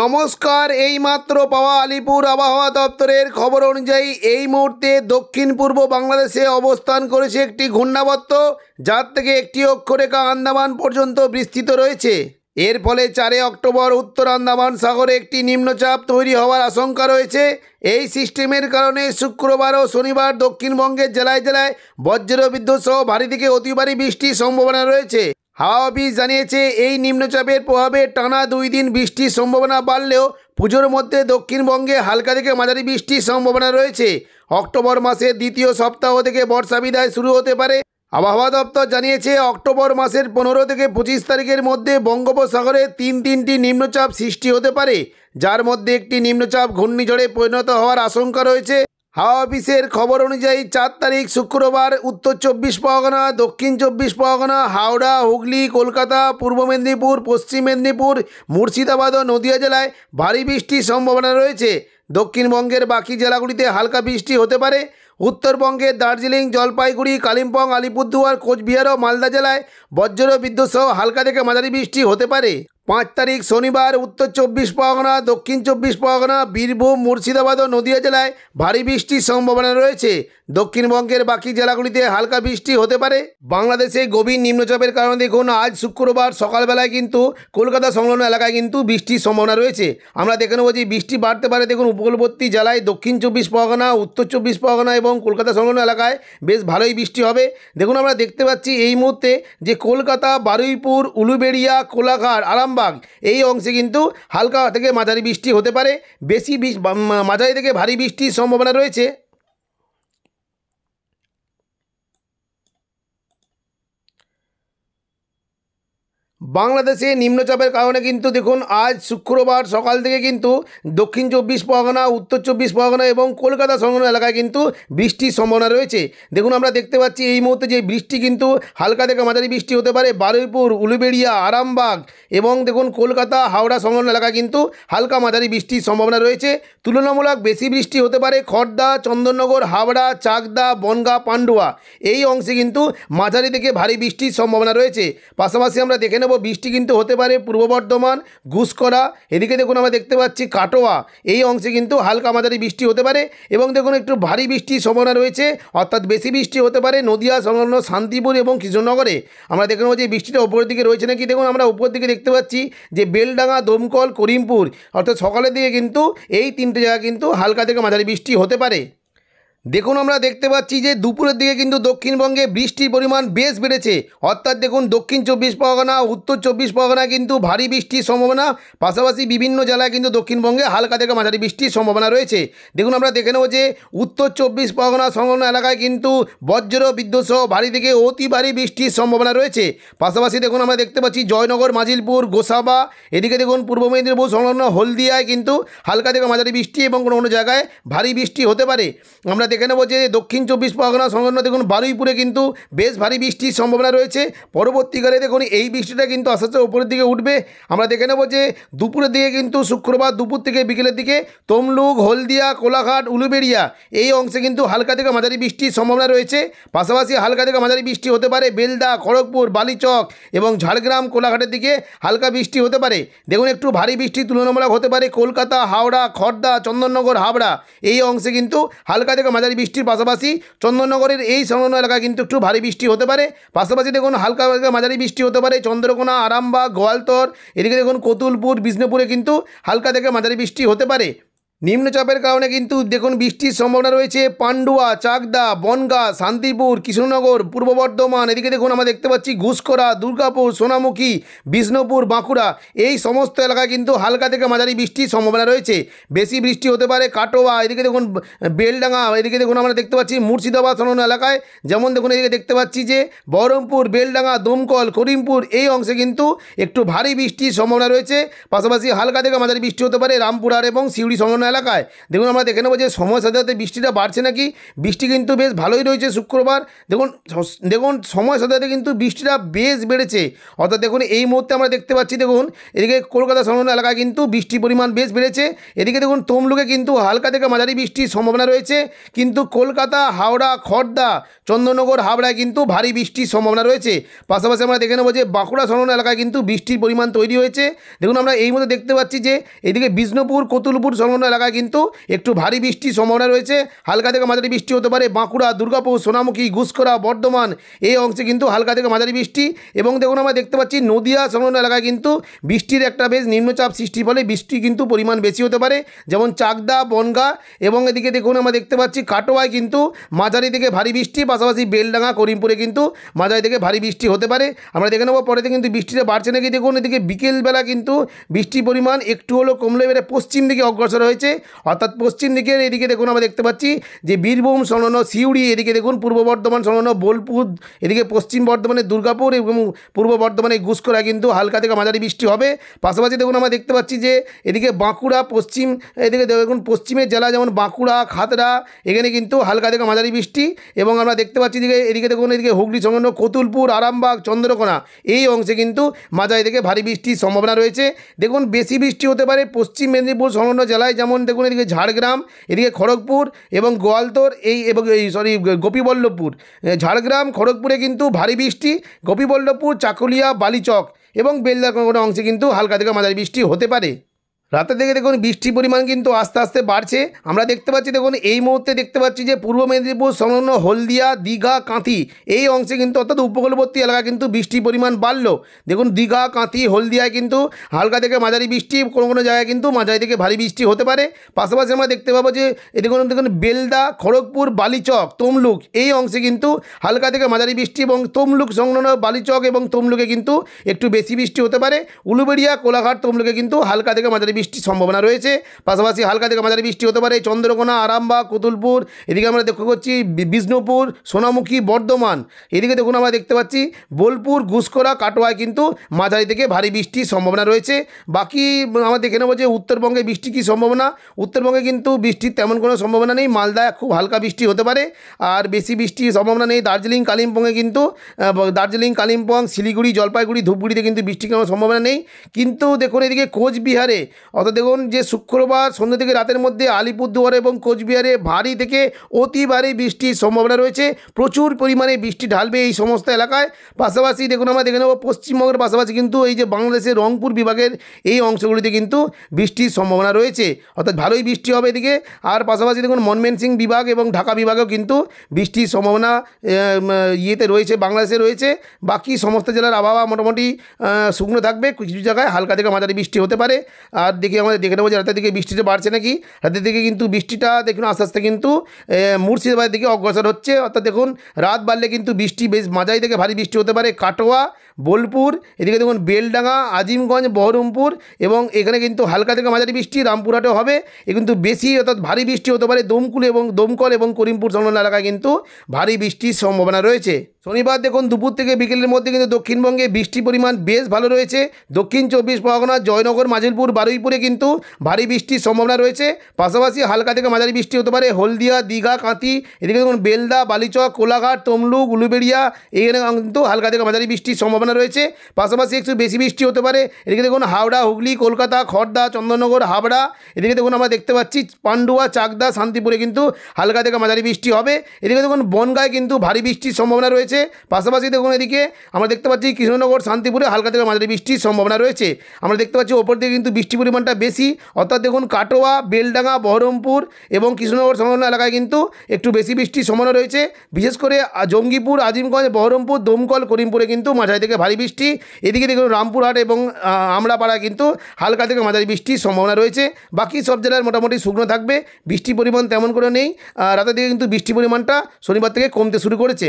নমস্কার এইমাত্র পাওয়া আলিপুর আবহাওয়া দপ্তরের খবর অনুযায়ী এই মুহূর্তে দক্ষিণ পূর্ব বাংলাদেশে অবস্থান করেছে একটি ঘূর্ণাবত্ত যার থেকে একটি অক্ষরেখা আন্দামান পর্যন্ত বিস্তৃত রয়েছে এর ফলে চারে অক্টোবর উত্তর আন্দামান সাগরে একটি নিম্নচাপ তৈরি হওয়ার আশঙ্কা রয়েছে এই সিস্টেমের কারণে শুক্রবার ও শনিবার দক্ষিণবঙ্গের জেলায় জেলায় বজ্রবিদ্যুৎ সহ ভারী থেকে অতি বৃষ্টির সম্ভাবনা রয়েছে হাওয়া অফিস জানিয়েছে এই নিম্নচাপের প্রভাবে টানা দুই দিন বৃষ্টির সম্ভাবনা বাড়লেও পুজোর মধ্যে দক্ষিণবঙ্গে হালকা থেকে মাঝারি বৃষ্টির সম্ভাবনা রয়েছে অক্টোবর মাসের দ্বিতীয় সপ্তাহ থেকে বর্ষা বিদায় শুরু হতে পারে আবহাওয়া দপ্তর জানিয়েছে অক্টোবর মাসের পনেরো থেকে পঁচিশ তারিখের মধ্যে বঙ্গোপসাগরে তিন তিনটি নিম্নচাপ সৃষ্টি হতে পারে যার মধ্যে একটি নিম্নচাপ ঘূর্ণিঝড়ে পরিণত হওয়ার আশঙ্কা রয়েছে হাওয়া অফিসের খবর অনুযায়ী চার তারিখ শুক্রবার উত্তর চব্বিশ পরগনা দক্ষিণ চব্বিশ পরগনা হাওড়া হুগলি কলকাতা পূর্ব মেদিনীপুর পশ্চিম মেদিনীপুর মুর্শিদাবাদ ও নদিয়া জেলায় ভারী বৃষ্টির সম্ভাবনা রয়েছে দক্ষিণবঙ্গের বাকি জেলাগুলিতে হালকা বৃষ্টি হতে পারে উত্তরবঙ্গের দার্জিলিং জলপাইগুড়ি কালিম্পং আলিপুরদুয়ার কোচবিহার ও মালদা জেলায় বজ্র বিদ্যুৎ সহ হালকা থেকে মাঝারি বৃষ্টি হতে পারে পাঁচ তারিখ শনিবার উত্তর চব্বিশ পরগনা দক্ষিণ চব্বিশ পরগনা বীরভূম মুর্শিদাবাদ ও নদীয়া জেলায় ভারী বৃষ্টির সম্ভাবনা রয়েছে দক্ষিণবঙ্গের বাকি জেলাগুলিতে হালকা বৃষ্টি হতে পারে বাংলাদেশে গভীর নিম্নচাপের কারণে দেখুন আজ শুক্রবার সকালবেলায় কিন্তু কলকাতা সংলগ্ন এলাকায় কিন্তু বৃষ্টির সম্ভাবনা রয়েছে আমরা দেখে নেবো যে বৃষ্টি বাড়তে পারে দেখুন উপকূলবর্তী জেলায় দক্ষিণ চব্বিশ পরগনা উত্তর চব্বিশ পরগনা এবং কলকাতা সংলগ্ন এলাকায় বেশ ভালোই বৃষ্টি হবে দেখুন আমরা দেখতে পাচ্ছি এই মুহূর্তে যে কলকাতা বারুইপুর উলুবেড়িয়া কোলাঘাট আরামবাগ এই অংশে কিন্তু হালকা থেকে মাঝারি বৃষ্টি হতে পারে বেশি মাঝারি থেকে ভারী বৃষ্টির সম্ভাবনা রয়েছে বাংলাদেশে নিম্নচাপের কারণে কিন্তু দেখুন আজ শুক্রবার সকাল থেকে কিন্তু দক্ষিণ চব্বিশ পরগনা উত্তর চব্বিশ পরগনা এবং কলকাতা সংলগ্ন এলাকায় কিন্তু বৃষ্টির সম্ভাবনা রয়েছে দেখুন আমরা দেখতে পাচ্ছি এই মুহূর্তে যে বৃষ্টি কিন্তু হালকা থেকে মাঝারি বৃষ্টি হতে পারে বারুইপুর উলুবেড়িয়া আরামবাগ এবং দেখুন কলকাতা হাওড়া সংলগ্ন এলাকা কিন্তু হালকা মাঝারি বৃষ্টির সম্ভাবনা রয়েছে তুলনামূলক বেশি বৃষ্টি হতে পারে খড়দা চন্দননগর হাওড়া চাকদা বনগা পান্ডুয়া এই অংশে কিন্তু মাঝারি থেকে ভারী বৃষ্টির সম্ভাবনা রয়েছে পাশাপাশি আমরা দেখে নেব বৃষ্টি কিন্তু হতে পারে পূর্ব বর্ধমান ঘুষকরা এদিকে দেখুন আমরা দেখতে পাচ্ছি কাটোয়া এই অংশে কিন্তু হালকা মাঝারি বৃষ্টি হতে পারে এবং দেখুন একটু ভারী বৃষ্টির সম্ভাবনা রয়েছে অর্থাৎ বেশি বৃষ্টি হতে পারে নদিয়া সংলগ্ন শান্তিপুর এবং কৃষ্ণনগরে আমরা দেখে নেব যে বৃষ্টিটা উপরের দিকে রয়েছে নাকি দেখুন আমরা উপর দিকে দেখতে পাচ্ছি যে বেলডাঙ্গা দমকল করিমপুর অর্থাৎ সকালের দিকে কিন্তু এই তিনটে জায়গা কিন্তু হালকা থেকে মাঝারি বৃষ্টি হতে পারে দেখুন আমরা দেখতে পাচ্ছি যে দুপুরের দিকে কিন্তু দক্ষিণবঙ্গে বৃষ্টির পরিমাণ বেশ বেড়েছে অর্থাৎ দেখুন দক্ষিণ চব্বিশ পরগনা উত্তর চব্বিশ পরগনা কিন্তু ভারী বৃষ্টির সম্ভাবনা পাশাপাশি বিভিন্ন জেলায় কিন্তু দক্ষিণবঙ্গে হালকা থেকে মাঝারি বৃষ্টির সম্ভাবনা রয়েছে দেখুন আমরা দেখে নেব যে উত্তর চব্বিশ পরগনা সংলগ্ন এলাকায় কিন্তু বজ্র সহ ভারী থেকে অতি ভারী বৃষ্টির সম্ভাবনা রয়েছে পাশাপাশি দেখুন আমরা দেখতে পাচ্ছি জয়নগর মাজিলপুর গোসাবা এদিকে দেখুন পূর্ব মেদিনীপুর সংলগ্ন হলদিয়ায় কিন্তু হালকা থেকে মাঝারি বৃষ্টি এবং কোনো কোনো জায়গায় ভারী বৃষ্টি হতে পারে আমরা দেখে নেব যে দক্ষিণ চব্বিশ পরগনা সংলগ্ন দেখুন বারুইপুরে কিন্তু বেশ ভারী বৃষ্টির সম্ভাবনা রয়েছে পরবর্তীকালে দেখুন এই বৃষ্টিটা কিন্তু আস্তে আস্তে উপরের দিকে উঠবে আমরা দেখে নেব যে দুপুরের দিকে কিন্তু শুক্রবার দুপুর থেকে বিকেলের দিকে তমলুক হলদিয়া কোলাঘাট উলুবেড়িয়া এই অংশে কিন্তু হালকা থেকে মাঝারি বৃষ্টির সম্ভাবনা রয়েছে পাশাপাশি হালকা থেকে মাঝারি বৃষ্টি হতে পারে বেলদা খড়গপুর বালিচক এবং ঝাড়গ্রাম কোলাঘাটের দিকে হালকা বৃষ্টি হতে পারে দেখুন একটু ভারী বৃষ্টি তুলনামূলক হতে পারে কলকাতা হাওড়া খড়দা চন্দননগর হাবড়া এই অংশে কিন্তু হালকা থেকে মাঝারি বৃষ্টির পাশাপাশি চন্দননগরের এই সংলগ্ন এলাকায় কিন্তু একটু ভারী বৃষ্টি হতে পারে পাশাপাশি দেখুন হালকা হালকা মাঝারি বৃষ্টি হতে পারে চন্দ্রকোনা আরামবাগ গোয়ালতর এদিকে দেখুন কতুলপুর বিষ্ণুপুরে কিন্তু হালকা থেকে মাঝারি বৃষ্টি হতে পারে নিম্নচাপের কারণে কিন্তু দেখুন বৃষ্টির সম্ভাবনা রয়েছে পান্ডুয়া চাকদা বনগা শান্তিপুর কৃষ্ণনগর পূর্ব বর্ধমান এদিকে দেখুন আমরা দেখতে পাচ্ছি ঘুষকরা দুর্গাপুর সোনামুখী বিষ্ণুপুর বাঁকুড়া এই সমস্ত এলাকায় কিন্তু হালকা থেকে মাঝারি বৃষ্টির সম্ভাবনা রয়েছে বেশি বৃষ্টি হতে পারে কাটোয়া এদিকে দেখুন বেলডাঙ্গা এদিকে দেখুন আমরা দেখতে পাচ্ছি মুর্শিদাবাদ সনন এলাকায় যেমন দেখুন এদিকে দেখতে পাচ্ছি যে বহরমপুর বেলডাঙ্গা দমকল করিমপুর এই অংশে কিন্তু একটু ভারী বৃষ্টির সম্ভাবনা রয়েছে পাশাপাশি হালকা থেকে মাঝারি বৃষ্টি হতে পারে রামপুরার এবং সিউড়ি সমন্বয় এলাকায় দেখুন আমরা দেখে নেবো যে সময়ের সাথে সাথে বৃষ্টিটা বাড়ছে নাকি বৃষ্টি কিন্তু বেশ ভালোই রয়েছে শুক্রবার দেখুন দেখুন সময়ের সাথে সাথে কিন্তু বৃষ্টিটা বেশ বেড়েছে অর্থাৎ দেখুন এই মুহূর্তে আমরা দেখতে পাচ্ছি দেখুন এদিকে কলকাতা সংলগ্ন এলাকায় কিন্তু বৃষ্টির পরিমাণ বেশ বেড়েছে এদিকে দেখুন তমলুকে কিন্তু হালকা থেকে মাঝারি বৃষ্টির সম্ভাবনা রয়েছে কিন্তু কলকাতা হাওড়া খড়দা চন্দননগর হাবড়ায় কিন্তু ভারী বৃষ্টির সম্ভাবনা রয়েছে পাশাপাশি আমরা দেখে নেবো যে বাঁকুড়া সংলগ্ন এলাকায় কিন্তু বৃষ্টির পরিমাণ তৈরি হয়েছে দেখুন আমরা এই মধ্যে দেখতে পাচ্ছি যে এদিকে বিষ্ণুপুর কতুলপুর সংলগ্ন এলাকায় কিন্তু একটু ভারী বৃষ্টির সম্ভাবনা রয়েছে হালকা থেকে মাঝারি বৃষ্টি হতে পারে বাঁকুড়া দুর্গাপুর সোনামুখী ঘুষকরা বর্ধমান এই অংশে কিন্তু হালকা থেকে মাঝারি বৃষ্টি এবং দেখুন আমরা দেখতে পাচ্ছি নদিয়া সংলগ্ন এলাকায় কিন্তু বৃষ্টির একটা বেশ নিম্নচাপ সৃষ্টির ফলে বৃষ্টি কিন্তু পরিমাণ বেশি হতে পারে যেমন চাকদা বনগা এবং এদিকে দেখুন আমরা দেখতে পাচ্ছি কাটোয়ায় কিন্তু মাঝারি থেকে ভারী বৃষ্টি পাশাপাশি বেলডাঙ্গা করিমপুরে কিন্তু মাঝারি থেকে ভারী বৃষ্টি হতে পারে আমরা দেখে নেবো পরেতে কিন্তু বৃষ্টিটা বাড়ছে নাকি দেখুন এদিকে বিকেলবেলা কিন্তু বৃষ্টির পরিমাণ একটু হলেও কমলে এবারে পশ্চিম দিকে অগ্রসর হয়েছে রয়েছে অর্থাৎ পশ্চিম দিকের এদিকে দেখুন আমরা দেখতে পাচ্ছি যে বীরভূম সংলগ্ন সিউড়ি এদিকে দেখুন পূর্ব বর্ধমান সংলগ্ন বোলপুর এদিকে পশ্চিম বর্ধমানে দুর্গাপুর এবং পূর্ব বর্ধমানে গুসকরা কিন্তু হালকা থেকে মাঝারি বৃষ্টি হবে পাশাপাশি দেখুন আমরা দেখতে পাচ্ছি যে এদিকে বাঁকুড়া পশ্চিম এদিকে দেখুন পশ্চিমের জেলা যেমন বাঁকুড়া খাতড়া এখানে কিন্তু হালকা থেকে মাঝারি বৃষ্টি এবং আমরা দেখতে পাচ্ছি যে এদিকে দেখুন এদিকে হুগলি সংলগ্ন কতুলপুর আরামবাগ চন্দ্রকোনা এই অংশে কিন্তু মাঝারি থেকে ভারী বৃষ্টির সম্ভাবনা রয়েছে দেখুন বেশি বৃষ্টি হতে পারে পশ্চিম মেদিনীপুর সংলগ্ন জেলায় যেমন যেমন দেখুন এদিকে ঝাড়গ্রাম এদিকে খড়গপুর এবং গোয়ালতোর এই এবং এই সরি গোপীবল্লভপুর ঝাড়গ্রাম খড়গপুরে কিন্তু ভারী বৃষ্টি গোপীবল্লভপুর চাকুলিয়া বালিচক এবং বেলদার কোনো অংশে কিন্তু হালকা থেকে মাঝারি বৃষ্টি হতে পারে রাতের দিকে দেখুন বৃষ্টির পরিমাণ কিন্তু আস্তে আস্তে বাড়ছে আমরা দেখতে পাচ্ছি দেখুন এই মুহূর্তে দেখতে পাচ্ছি যে পূর্ব মেদিনীপুর সংলগ্ন হলদিয়া দীঘা কাঁথি এই অংশে কিন্তু অর্থাৎ উপকূলবর্তী এলাকা কিন্তু বৃষ্টির পরিমাণ বাড়লো দেখুন দীঘা কাঁথি হলদিয়ায় কিন্তু হালকা থেকে মাঝারি বৃষ্টি কোনো কোনো জায়গায় কিন্তু মাঝারি থেকে ভারী বৃষ্টি হতে পারে পাশাপাশি আমরা দেখতে পাবো যে দেখুন দেখুন বেলদা খড়গপুর বালিচক তমলুক এই অংশে কিন্তু হালকা থেকে মাঝারি বৃষ্টি এবং তমলুক সংলগ্ন বালিচক এবং তমলুকে কিন্তু একটু বেশি বৃষ্টি হতে পারে উলুবেড়িয়া কোলাঘাট তমলুকে কিন্তু হালকা থেকে মাঝারি বৃষ্টির সম্ভাবনা রয়েছে পাশাপাশি হালকা থেকে মাঝারি বৃষ্টি হতে পারে চন্দ্রকোনা আরামবাগ কুতুলপুর এদিকে আমরা দেখতে করছি বিষ্ণুপুর সোনামুখী বর্ধমান এদিকে দেখুন আমরা দেখতে পাচ্ছি বোলপুর ঘুসকরা কাটোয়ায় কিন্তু মাঝারি থেকে ভারী বৃষ্টির সম্ভাবনা রয়েছে বাকি আমরা দেখে নেবো যে উত্তরবঙ্গে বৃষ্টি কী সম্ভাবনা উত্তরবঙ্গে কিন্তু বৃষ্টির তেমন কোনো সম্ভাবনা নেই মালদায় খুব হালকা বৃষ্টি হতে পারে আর বেশি বৃষ্টির সম্ভাবনা নেই দার্জিলিং কালিম্পংয়ে কিন্তু দার্জিলিং কালিম্পং শিলিগুড়ি জলপাইগুড়ি ধূপগুড়িতে কিন্তু বৃষ্টির কোনো সম্ভাবনা নেই কিন্তু দেখুন এদিকে কোচবিহারে অর্থাৎ দেখুন যে শুক্রবার সন্ধ্যা থেকে রাতের মধ্যে আলিপুরদুয়ার এবং কোচবিহারে ভারী থেকে অতি ভারী বৃষ্টির সম্ভাবনা রয়েছে প্রচুর পরিমাণে বৃষ্টি ঢালবে এই সমস্ত এলাকায় পাশাপাশি দেখুন আমরা দেখে নেব পশ্চিমবঙ্গের পাশাপাশি কিন্তু এই যে বাংলাদেশের রংপুর বিভাগের এই অংশগুলিতে কিন্তু বৃষ্টির সম্ভাবনা রয়েছে অর্থাৎ ভালোই বৃষ্টি হবে এদিকে আর পাশাপাশি দেখুন মনমেন সিং বিভাগ এবং ঢাকা বিভাগেও কিন্তু বৃষ্টির সম্ভাবনা ইয়েতে রয়েছে বাংলাদেশে রয়েছে বাকি সমস্ত জেলার আবহাওয়া মোটামুটি শুকনো থাকবে কিছু জায়গায় হালকা থেকে মাঝারি বৃষ্টি হতে পারে আর দিকে আমাদের দেখে নেবো যে রাতের দিকে বৃষ্টিটা বাড়ছে নাকি রাতের দিকে কিন্তু বৃষ্টিটা দেখুন আস্তে আস্তে কিন্তু মুর্শিদাবাদের দিকে অগ্রসর হচ্ছে অর্থাৎ দেখুন রাত বাড়লে কিন্তু বৃষ্টি বেশ মাঝারি থেকে ভারী বৃষ্টি হতে পারে কাটোয়া বোলপুর এদিকে দেখুন বেলডাঙ্গা আজিমগঞ্জ বহরমপুর এবং এখানে কিন্তু হালকা থেকে মাঝারি বৃষ্টি রামপুরহাটেও হবে এ কিন্তু বেশি অর্থাৎ ভারী বৃষ্টি হতে পারে দমকুল এবং দমকল এবং করিমপুর সংলগ্ন এলাকায় কিন্তু ভারী বৃষ্টির সম্ভাবনা রয়েছে শনিবার দেখুন দুপুর থেকে বিকেলের মধ্যে কিন্তু দক্ষিণবঙ্গে বৃষ্টির পরিমাণ বেশ ভালো রয়েছে দক্ষিণ চব্বিশ পরগনা জয়নগর মাজিলপুর বারুইপুরে কিন্তু ভারী বৃষ্টির সম্ভাবনা রয়েছে পাশাপাশি হালকা থেকে মাঝারি বৃষ্টি হতে পারে হলদিয়া দীঘা কাঁতি এদিকে দেখুন বেলদা বালিচক কোলাঘাট তমলুক উলুবেড়িয়া এখানে কিন্তু হালকা থেকে মাঝারি বৃষ্টির সম্ভাবনা রয়েছে পাশাপাশি একটু বেশি বৃষ্টি হতে পারে এদিকে দেখুন হাওড়া হুগলি কলকাতা খড়দা চন্দননগর হাবড়া এদিকে দেখুন আমরা দেখতে পাচ্ছি পান্ডুয়া চাকদা শান্তিপুরে কিন্তু হালকা থেকে মাঝারি বৃষ্টি হবে এদিকে দেখুন বনগায় কিন্তু ভারী বৃষ্টির সম্ভাবনা রয়েছে রয়েছে পাশাপাশি দেখুন এদিকে আমরা দেখতে পাচ্ছি কৃষ্ণনগর শান্তিপুরে হালকা থেকে মাঝারি বৃষ্টির সম্ভাবনা রয়েছে আমরা দেখতে পাচ্ছি ওপর দিকে কিন্তু বৃষ্টির পরিমাণটা বেশি অর্থাৎ দেখুন কাটোয়া বেলডাঙ্গা বহরমপুর এবং কৃষ্ণনগর সংলগ্ন এলাকায় কিন্তু একটু বেশি বৃষ্টির সম্ভাবনা রয়েছে বিশেষ করে জঙ্গিপুর আজিমগঞ্জ বহরমপুর দমকল করিমপুরে কিন্তু মাঝারি থেকে ভারী বৃষ্টি এদিকে দেখুন রামপুরহাট এবং আমড়াপাড়ায় কিন্তু হালকা থেকে মাঝারি বৃষ্টির সম্ভাবনা রয়েছে বাকি সব জেলার মোটামুটি শুকনো থাকবে বৃষ্টির পরিমাণ তেমন করে নেই রাতের দিকে কিন্তু বৃষ্টির পরিমাণটা শনিবার থেকে কমতে শুরু করেছে